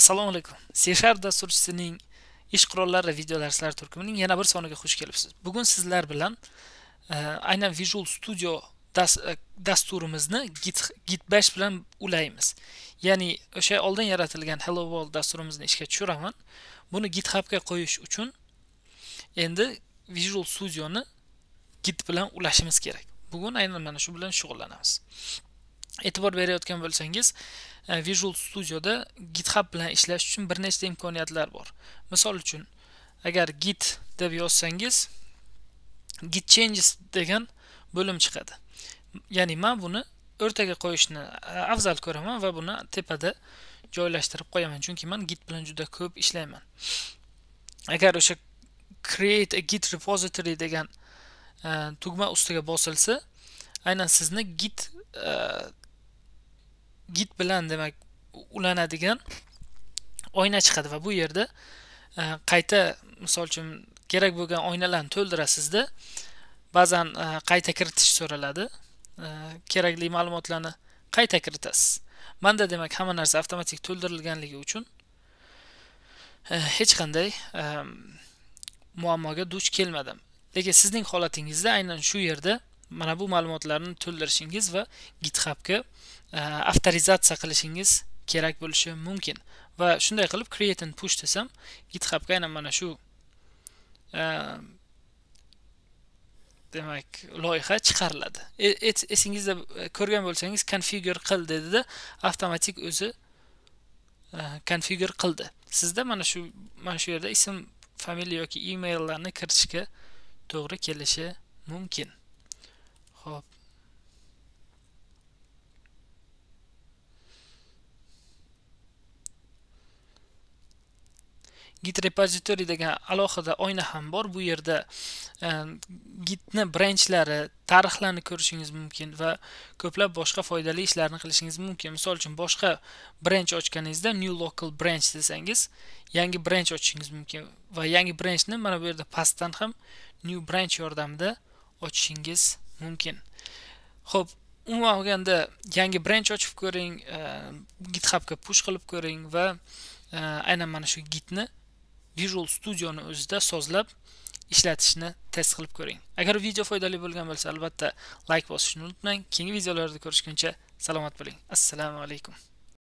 assalomu alaykum c sharp dasturchisining ish qurollari video darslar turkumining yana bir soniga xush kelibsiz bugun sizlar bilan e, aynan visual studio das, e, dasturimizni git, git 5 bilan ulaymiz ya'ni o'sha oldin yaratilgan hello world dasturimizni ishga tushiraman buni githubga qo'yish uchun endi visual studioni git bilan ulashimiz kerak bugun aynan mana shu bilan shug'ullanamiz e'tibor berayotgan bo'lsangiz e, visual studioda github bilan ishlash uchun bir nechta imkoniyatlar bor misol uchun agar git deb yozsangiz git changes degan bo'lim chiqadi ya'ni man buni o'rtaga qo'yishni e, afzal ko'raman va buni tepada joylashtirib qo'yaman chunki man git bilan juda ko'p ishlayman agar o'sha create a git repository degan e, tugma ustiga bosilsa aynan sizni git git bilan demak ulanadigan oyna chiqadi va bu yerda e, qayta misol uchun kerak bo'lgan oynalarni to'ldirasizda ba'zan e, qayta kiritish so'raladi e, kerakli ma'lumotlarni qayta kiritasiz manda demak hamma narsa avtomatik to'ldirilganligi uchun hech qanday muammoga duch kelmadim lekin sizning holatingizda aynan shu yerda mana bu ma'lumotlarni to'ldirishingiz va githubga e, avtorizatsiya qilishingiz kerak bo'lishi mumkin va shunday qilib create and push desam githubga aynan mana shu e, demak loyiha chiqariladi e, esingizda ko'rgan bo'lsangiz konfigur qil dedida avtomatik o'zi konfigur qildi sizda mana shu mana shu yerda ism familiya yoki emaillarni kiritishga to'g'ri kelishi mumkin haben. git repozitori degan alohida oyna ham bor bu yerda e, gitni branchlari tarixlarini ko'rishingiz mumkin va ko'plab boshqa foydali ishlarni qilishingiz mumkin misol uchun boshqa branch ochganingizda new local branch desangiz yangi branch ochishingiz mumkin va yangi branchni mana bu yerda pastdan ham new branch yordamida ochishingiz mumkin ho'p umuman olganda yangi branch ochib ko'ring e, githubga push qilib ko'ring va e, aynan mana shu gitni visual studioni o'zida sozlab ishlatishni test qilib ko'ring agar video foydali bo'lgan bo'lsa albatta like bosishni unutmang keyingi videolarda ko'rishguncha salomat bo'ling assalomu alaykum